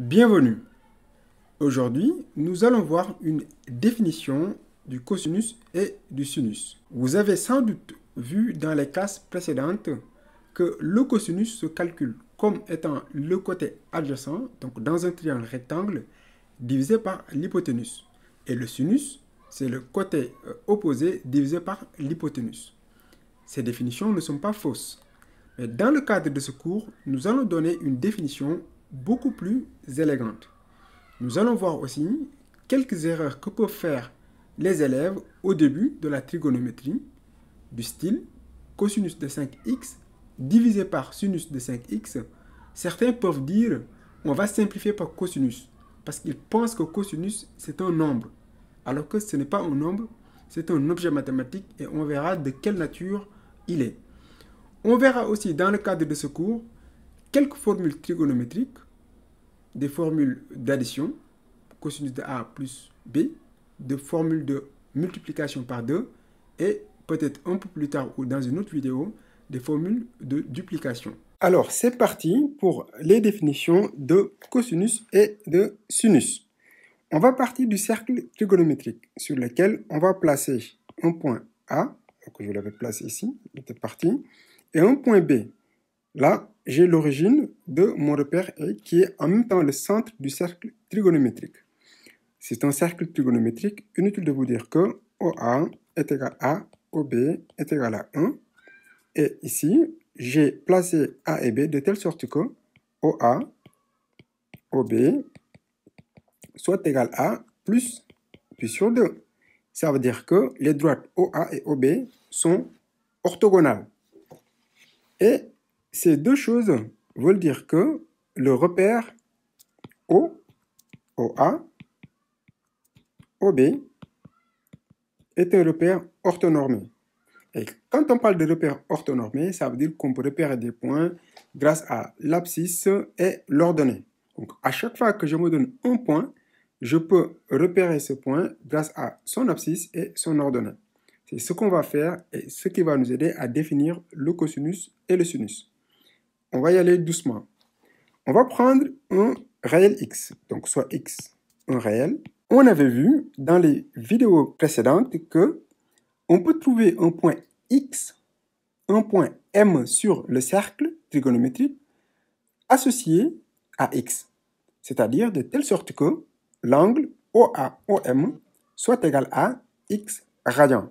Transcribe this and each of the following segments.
Bienvenue. Aujourd'hui, nous allons voir une définition du cosinus et du sinus. Vous avez sans doute vu dans les classes précédentes que le cosinus se calcule comme étant le côté adjacent, donc dans un triangle rectangle, divisé par l'hypoténuse. Et le sinus, c'est le côté euh, opposé divisé par l'hypoténuse. Ces définitions ne sont pas fausses. Mais dans le cadre de ce cours, nous allons donner une définition beaucoup plus élégante. Nous allons voir aussi quelques erreurs que peuvent faire les élèves au début de la trigonométrie du style cosinus de 5x divisé par sinus de 5x. Certains peuvent dire on va simplifier par cosinus parce qu'ils pensent que cosinus c'est un nombre alors que ce n'est pas un nombre, c'est un objet mathématique et on verra de quelle nature il est. On verra aussi dans le cadre de ce cours quelques formules trigonométriques des formules d'addition, cosinus de A plus B, de formules de multiplication par 2 et peut-être un peu plus tard ou dans une autre vidéo, des formules de duplication. Alors, c'est parti pour les définitions de cosinus et de sinus. On va partir du cercle trigonométrique sur lequel on va placer un point A, que je l'avais placé ici, il parti, et un point B. Là, j'ai l'origine de mon repère qui est en même temps le centre du cercle trigonométrique. C'est un cercle trigonométrique, inutile de vous dire que OA est égal à OB est égal à 1. Et ici, j'ai placé A et B de telle sorte que OA, OB soit égal à plus pi sur 2. Ça veut dire que les droites OA et OB sont orthogonales. Et ces deux choses veulent dire que le repère O, OA, OB est un repère orthonormé. Et quand on parle de repère orthonormé, ça veut dire qu'on peut repérer des points grâce à l'abscisse et l'ordonnée. Donc à chaque fois que je me donne un point, je peux repérer ce point grâce à son abscisse et son ordonnée. C'est ce qu'on va faire et ce qui va nous aider à définir le cosinus et le sinus on va y aller doucement. On va prendre un réel X, donc soit X, un réel. On avait vu dans les vidéos précédentes que on peut trouver un point X, un point M sur le cercle trigonométrique associé à X. C'est-à-dire de telle sorte que l'angle OAOM soit égal à X radian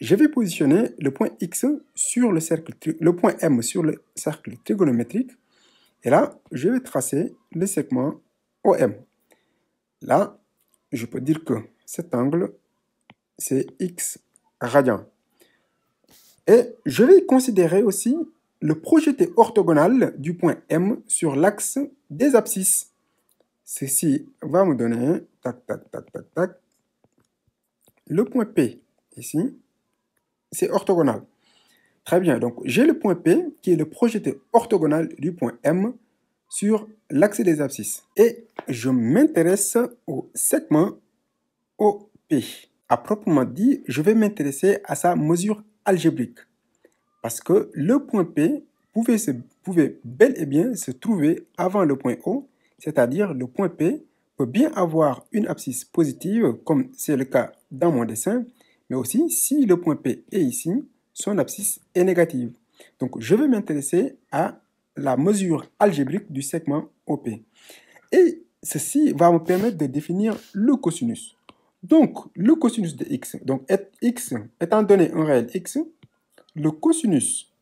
je vais positionner le point X sur le cercle, le point M sur le cercle trigonométrique. Et là, je vais tracer le segment OM. Là, je peux dire que cet angle, c'est X radian. Et je vais considérer aussi le projeté orthogonal du point M sur l'axe des abscisses. Ceci va me donner, le point P ici, c'est orthogonal. Très bien, donc j'ai le point P qui est le projeté orthogonal du point M sur l'axe des abscisses. Et je m'intéresse au segment OP. À proprement dit, je vais m'intéresser à sa mesure algébrique. Parce que le point P pouvait, se, pouvait bel et bien se trouver avant le point O, c'est-à-dire le point P peut bien avoir une abscisse positive, comme c'est le cas dans mon dessin, mais aussi si le point P est ici, son abscisse est négative. Donc je vais m'intéresser à la mesure algébrique du segment OP. Et ceci va me permettre de définir le cosinus. Donc le cosinus de x, donc x étant donné un réel x, le cosinus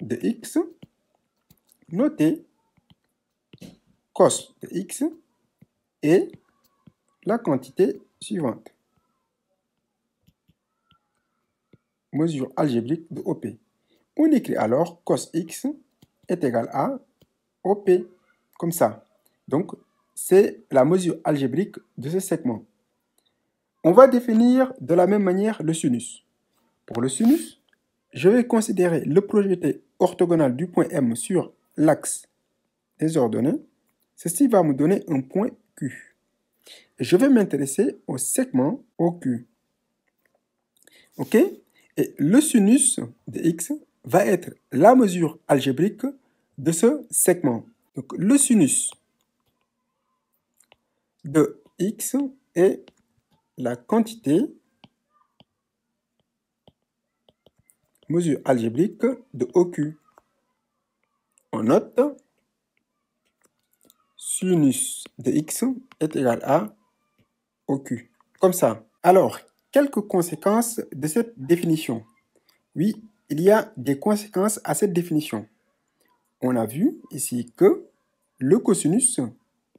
de x noté cos de x est la quantité suivante. mesure algébrique de OP. On écrit alors cos x est égal à OP, comme ça. Donc, c'est la mesure algébrique de ce segment. On va définir de la même manière le sinus. Pour le sinus, je vais considérer le projeté orthogonal du point M sur l'axe des ordonnées. Ceci va me donner un point Q. Je vais m'intéresser au segment OQ. OK et le sinus de x va être la mesure algébrique de ce segment. Donc le sinus de x est la quantité mesure algébrique de OQ. On note sinus de x est égal à OQ. Comme ça. Alors, quelques conséquences de cette définition. Oui, il y a des conséquences à cette définition. On a vu ici que le cosinus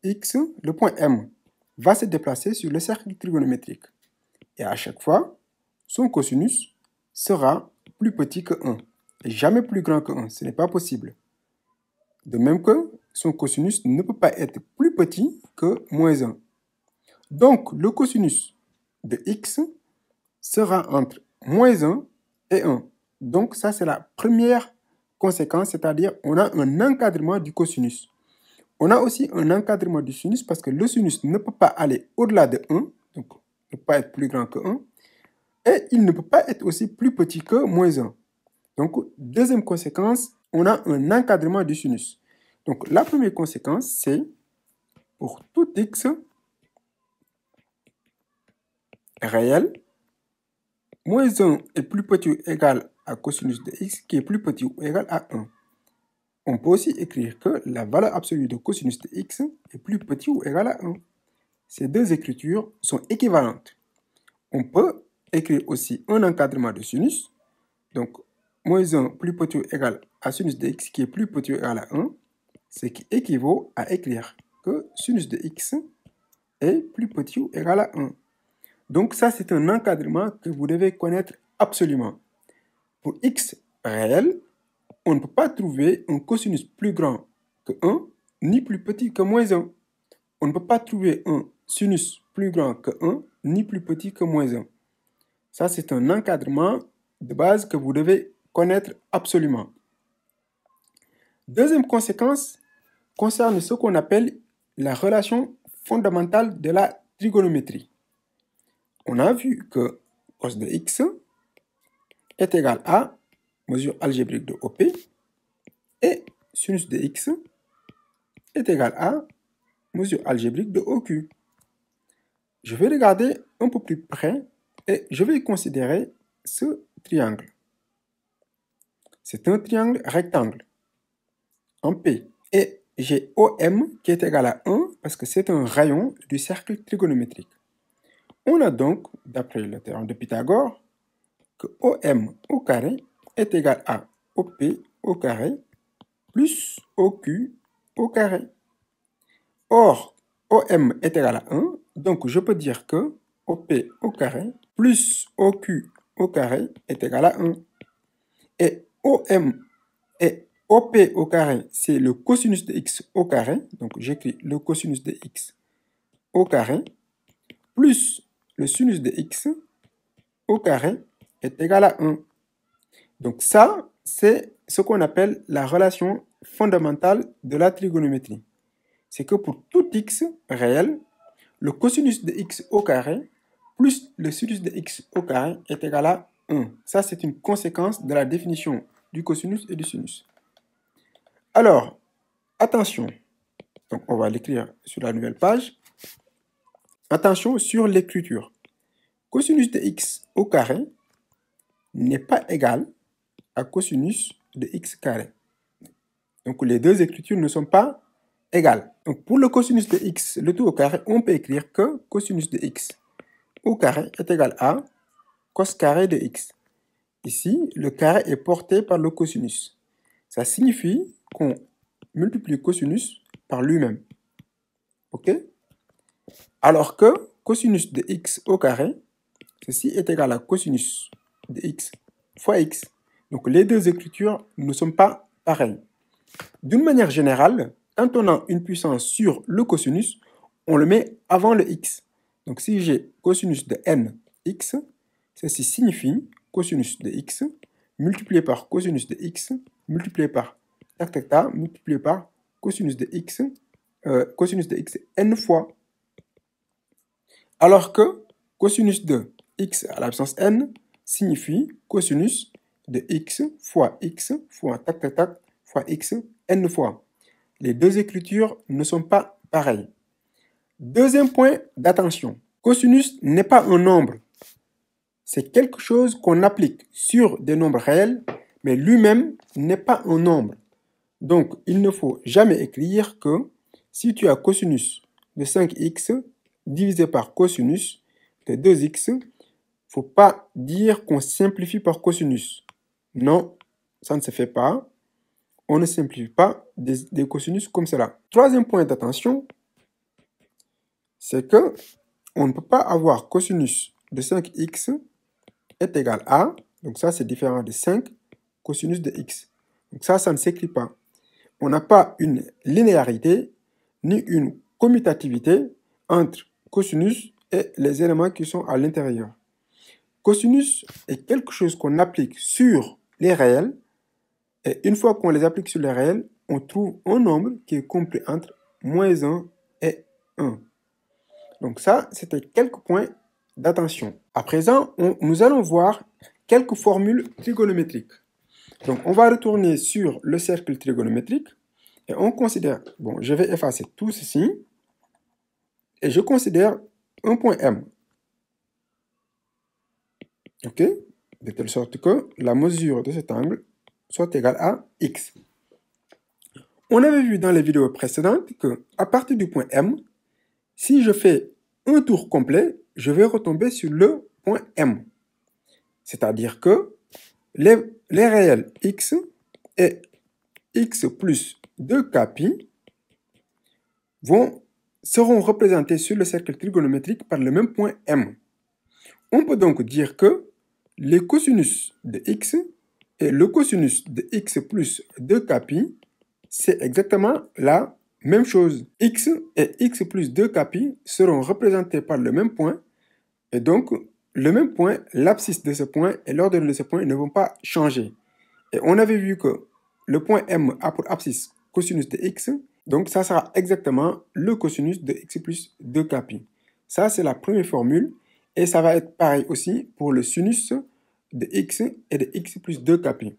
x, le point M, va se déplacer sur le cercle trigonométrique. Et à chaque fois, son cosinus sera plus petit que 1, jamais plus grand que 1, ce n'est pas possible. De même que son cosinus ne peut pas être plus petit que moins 1. Donc, le cosinus de x sera entre moins 1 et 1. Donc ça, c'est la première conséquence, c'est-à-dire on a un encadrement du cosinus. On a aussi un encadrement du sinus parce que le sinus ne peut pas aller au-delà de 1, donc ne peut pas être plus grand que 1, et il ne peut pas être aussi plus petit que moins 1. Donc, deuxième conséquence, on a un encadrement du sinus. Donc, la première conséquence, c'est pour tout x réel, moins 1 est plus petit ou égal à cosinus de x qui est plus petit ou égal à 1. On peut aussi écrire que la valeur absolue de cosinus de x est plus petit ou égal à 1. Ces deux écritures sont équivalentes. On peut écrire aussi un encadrement de sinus, donc moins 1 plus petit ou égal à sinus de x qui est plus petit ou égal à 1, ce qui équivaut à écrire que sinus de x est plus petit ou égal à 1. Donc ça, c'est un encadrement que vous devez connaître absolument. Pour x réel, on ne peut pas trouver un cosinus plus grand que 1, ni plus petit que moins 1. On ne peut pas trouver un sinus plus grand que 1, ni plus petit que moins 1. Ça, c'est un encadrement de base que vous devez connaître absolument. Deuxième conséquence concerne ce qu'on appelle la relation fondamentale de la trigonométrie on a vu que cos de x est égal à mesure algébrique de OP et sinus de x est égal à mesure algébrique de OQ. Je vais regarder un peu plus près et je vais considérer ce triangle. C'est un triangle rectangle en P et j'ai OM qui est égal à 1 parce que c'est un rayon du cercle trigonométrique. On a donc, d'après le théorème de Pythagore, que OM au carré est égal à OP au carré plus OQ au carré. Or, OM est égal à 1, donc je peux dire que OP au carré plus OQ au carré est égal à 1. Et OM et OP au carré, c'est le cosinus de x au carré, donc j'écris le cosinus de x au carré, plus le sinus de x au carré est égal à 1. Donc ça, c'est ce qu'on appelle la relation fondamentale de la trigonométrie. C'est que pour tout x réel, le cosinus de x au carré plus le sinus de x au carré est égal à 1. Ça, c'est une conséquence de la définition du cosinus et du sinus. Alors, attention, donc on va l'écrire sur la nouvelle page. Attention sur l'écriture. Cosinus de x au carré n'est pas égal à cosinus de x carré. Donc les deux écritures ne sont pas égales. Donc pour le cosinus de x, le tout au carré, on peut écrire que cosinus de x au carré est égal à cos carré de x. Ici, le carré est porté par le cosinus. Ça signifie qu'on multiplie cosinus par lui-même. OK alors que cosinus de x au carré, ceci est égal à cosinus de x fois x. Donc les deux écritures ne sont pas pareilles. D'une manière générale, quand on a une puissance sur le cosinus, on le met avant le x. Donc si j'ai cosinus de n x, ceci signifie cosinus de x multiplié par cosinus de x multiplié par tac tac multiplié par cosinus de x euh, cosinus de x n fois alors que cosinus de x à l'absence n signifie cosinus de x fois x fois tac tac tac fois x n fois. Les deux écritures ne sont pas pareilles. Deuxième point d'attention. Cosinus n'est pas un nombre. C'est quelque chose qu'on applique sur des nombres réels, mais lui-même n'est pas un nombre. Donc, il ne faut jamais écrire que si tu as cosinus de 5x, divisé par cosinus de 2x. il faut pas dire qu'on simplifie par cosinus. Non, ça ne se fait pas. On ne simplifie pas des, cosinus comme cela. Troisième point d'attention, c'est que on ne peut pas avoir cosinus de 5x est égal à, donc ça c'est différent de 5, cosinus de x. Donc ça, ça ne s'écrit pas. On n'a pas une linéarité ni une commutativité entre cosinus et les éléments qui sont à l'intérieur. Cosinus est quelque chose qu'on applique sur les réels et une fois qu'on les applique sur les réels, on trouve un nombre qui est compris entre moins 1 et 1. Donc ça, c'était quelques points d'attention. À présent, nous allons voir quelques formules trigonométriques. Donc on va retourner sur le cercle trigonométrique et on considère, bon, je vais effacer tout ceci. Et je considère un point M. OK De telle sorte que la mesure de cet angle soit égale à X. On avait vu dans les vidéos précédentes que à partir du point M, si je fais un tour complet, je vais retomber sur le point M. C'est-à-dire que les, réels X et X plus 2 kpi vont seront représentés sur le cercle trigonométrique par le même point M. On peut donc dire que le cosinus de x et le cosinus de x plus 2kπ, c'est exactement la même chose. x et x plus 2kπ seront représentés par le même point, et donc le même point, l'abscisse de ce point et l'ordre de ce point ne vont pas changer. Et on avait vu que le point M a pour abscisse cosinus de x, donc ça sera exactement le cosinus de x plus 2 kpi Ça, c'est la première formule. Et ça va être pareil aussi pour le sinus de x et de x plus 2 kpi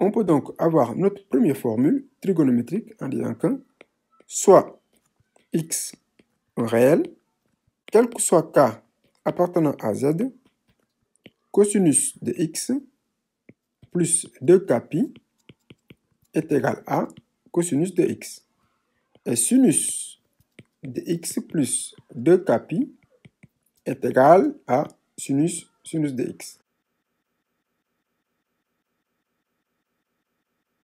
On peut donc avoir notre première formule trigonométrique en disant que soit x réel, quel que soit k appartenant à z, cosinus de x plus 2 kpi est égal à cosinus de x et sinus de x plus 2 kpi est égal à sinus, sinus de x.